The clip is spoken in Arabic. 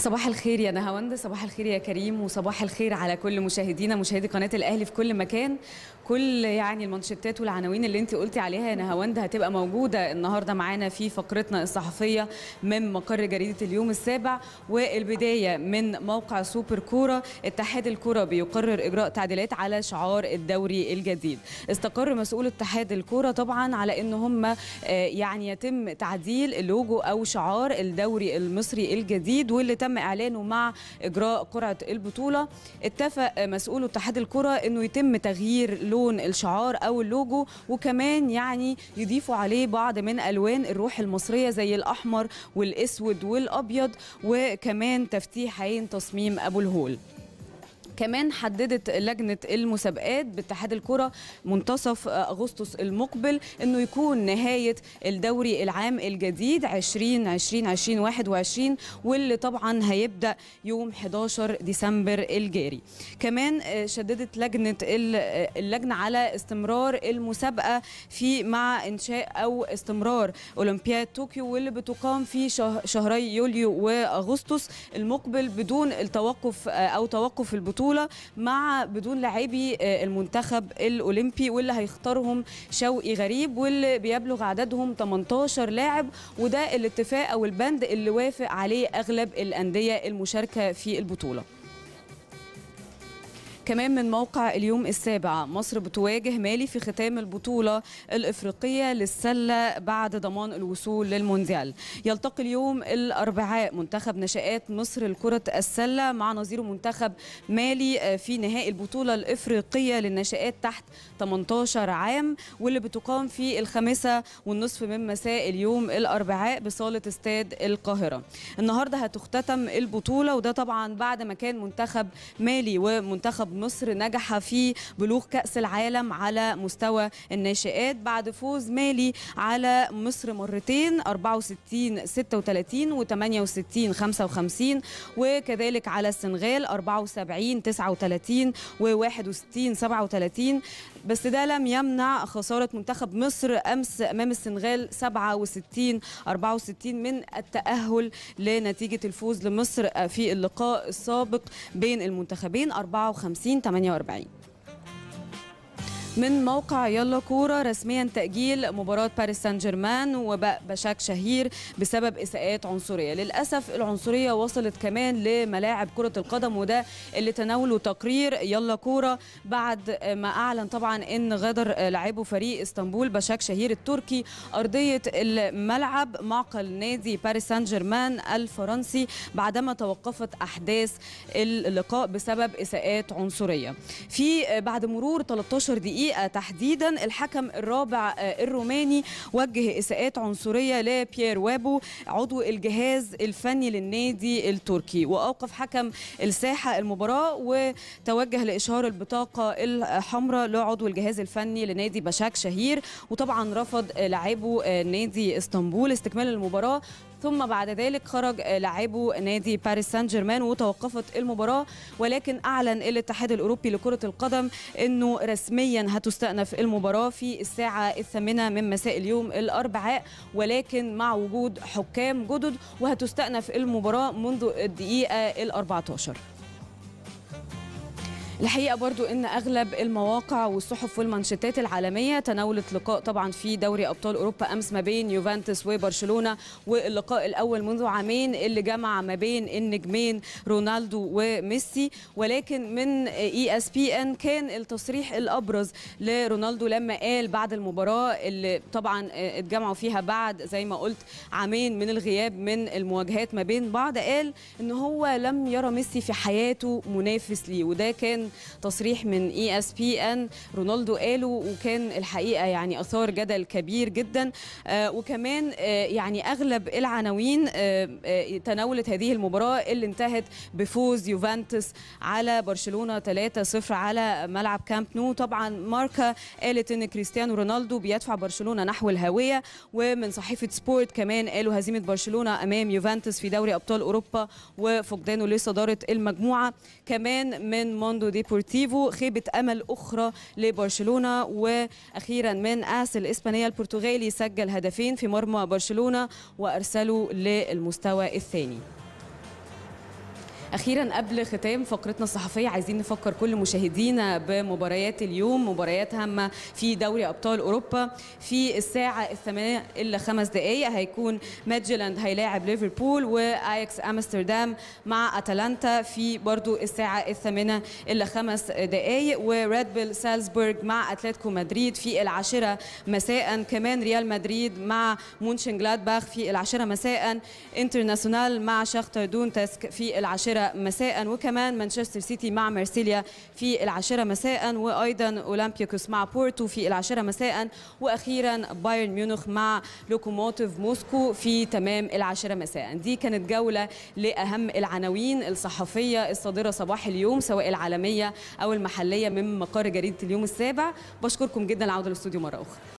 صباح الخير يا نهاوند صباح الخير يا كريم وصباح الخير على كل مشاهدينا مشاهدي قناه الاهلي في كل مكان كل يعني المانشيتات والعناوين اللي انت قلتي عليها يا نهاوند هتبقى موجوده النهارده معانا في فقرتنا الصحفيه من مقر جريده اليوم السابع والبدايه من موقع سوبر كوره اتحاد الكوره بيقرر اجراء تعديلات على شعار الدوري الجديد استقر مسؤول اتحاد الكوره طبعا على ان هم آه، يعني يتم تعديل اللوجو او شعار الدوري المصري الجديد واللي تم تم اعلانه مع اجراء قرعه البطوله اتفق مسؤول اتحاد الكره انه يتم تغيير لون الشعار او اللوجو وكمان يعني يضيفوا عليه بعض من الوان الروح المصريه زي الاحمر والاسود والابيض وكمان تفتيح عين تصميم ابو الهول كمان حددت لجنه المسابقات باتحاد الكره منتصف اغسطس المقبل انه يكون نهايه الدوري العام الجديد 20 20 2021 واللي طبعا هيبدا يوم 11 ديسمبر الجاري كمان آه، شددت لجنه آه، اللجنه على استمرار المسابقه في مع انشاء او استمرار اولمبياد طوكيو واللي بتقام في شهري يوليو واغسطس المقبل بدون التوقف آه، او توقف البطوله البطوله مع بدون لاعبي آه، المنتخب الاولمبي واللي هيختارهم شوقي غريب واللي بيبلغ عددهم 18 لاعب وده الاتفاق او البند اللي وافق عليه اغلب الانديه المشاركه في البطوله كمان من موقع اليوم السابع مصر بتواجه مالي في ختام البطولة الإفريقية للسلة بعد ضمان الوصول للمونديال يلتقي اليوم الأربعاء منتخب نشآت مصر لكرة السلة مع نظير منتخب مالي آه، في نهائي البطولة الإفريقية للنشآت تحت 18 عام واللي بتقام في الخامسة والنصف من مساء اليوم الأربعاء بصالة استاد القاهرة النهاردة هتختتم البطولة وده طبعا بعد ما كان منتخب مالي ومنتخب مصر نجح في بلوغ كأس العالم على مستوى الناشئات بعد فوز مالي على مصر مرتين 64 36 و 68 55 وكذلك على السنغال 74 39 و 61 37 بس ده لم يمنع خسارة منتخب مصر أمس أمام السنغال 67 64 من التأهل لنتيجة الفوز لمصر في اللقاء السابق بين المنتخبين 54 48 من موقع يلا كوره رسميا تاجيل مباراه باريس سان جيرمان وباء بشاك شهير بسبب اساءات عنصريه للاسف العنصريه وصلت كمان لملاعب كره القدم وده اللي تناوله تقرير يلا كوره بعد ما اعلن طبعا ان غادر لاعبه فريق اسطنبول بشاك شهير التركي ارضيه الملعب معقل نادي باريس سان جيرمان الفرنسي بعدما توقفت احداث اللقاء بسبب اساءات عنصريه في بعد مرور 13 دقيقه الدقيقة تحديدا الحكم الرابع آه، الروماني وجه إساءات عنصرية لبيير وابو عضو الجهاز الفني للنادي التركي وأوقف حكم الساحة المباراة وتوجه لإشهار البطاقة الحمراء لعضو الجهاز الفني لنادي بشاك شهير وطبعا رفض لاعبه آه، نادي اسطنبول استكمال المباراة ثم بعد ذلك خرج لاعبو نادي باريس سان جيرمان وتوقفت المباراه ولكن اعلن الاتحاد الاوروبي لكره القدم انه رسميا هتستأنف المباراه في الساعه الثامنه من مساء اليوم الاربعاء ولكن مع وجود حكام جدد وهتستأنف المباراه منذ الدقيقه ال 14 الحقيقه برضو ان اغلب المواقع والصحف والمانشيتات العالميه تناولت لقاء طبعا في دوري ابطال اوروبا امس ما بين يوفنتوس وبرشلونه واللقاء الاول منذ عامين اللي جمع ما بين النجمين رونالدو وميسي ولكن من اي اس بي ان كان التصريح الابرز لرونالدو لما قال بعد المباراه اللي طبعا اتجمعوا فيها بعد زي ما قلت عامين من الغياب من المواجهات ما بين بعض قال ان هو لم يرى ميسي في حياته منافس ليه وده كان تصريح من اي اس بي ان رونالدو قاله وكان الحقيقه يعني اثار جدل كبير جدا آه، وكمان آه، يعني اغلب العناوين آه، تناولت هذه المباراه اللي انتهت بفوز يوفنتوس على برشلونه 3-0 على ملعب كامب نو طبعا ماركا قالت ان كريستيانو رونالدو بيدفع برشلونه نحو الهويه ومن صحيفه سبورت كمان قالوا هزيمه برشلونه امام يوفنتوس في دوري ابطال اوروبا وفقدانه لصداره المجموعه كمان من موندو دي ديبورتيفو خيبة أمل أخرى لبرشلونة وأخيرا من آس الإسبانية البرتغالي سجل هدفين في مرمى برشلونة وأرسلوا للمستوى الثاني اخيرا قبل ختام فقرتنا الصحفيه عايزين نفكر كل مشاهدينا بمباريات اليوم مباريات هامه في دوري ابطال اوروبا في الساعه الثامنه الا خمس دقائق هيكون ميدجلاند هيلاعب ليفربول واياكس امستردام مع اتلانتا في برضو الساعه الثامنه الا خمس دقائق وريد بيل سالزبورج مع اتلتيكو مدريد في العاشره مساء كمان ريال مدريد مع مونشن جلادباخ في العاشره مساء انترناسيونال مع شختر دونتسك في العاشره العاشرة مساء وكمان مانشستر سيتي مع مارسيليا في العاشرة مساء وأيضا أولمبياكوس مع بورتو في العاشرة مساء وأخيرا بايرن ميونخ مع لوكوموتيف موسكو في تمام العاشرة مساء دي كانت جولة لأهم العناوين الصحفية الصادرة صباح اليوم سواء العالمية أو المحلية من مقر جريدة اليوم السابع بشكركم جدا العودة للاستوديو مرة أخرى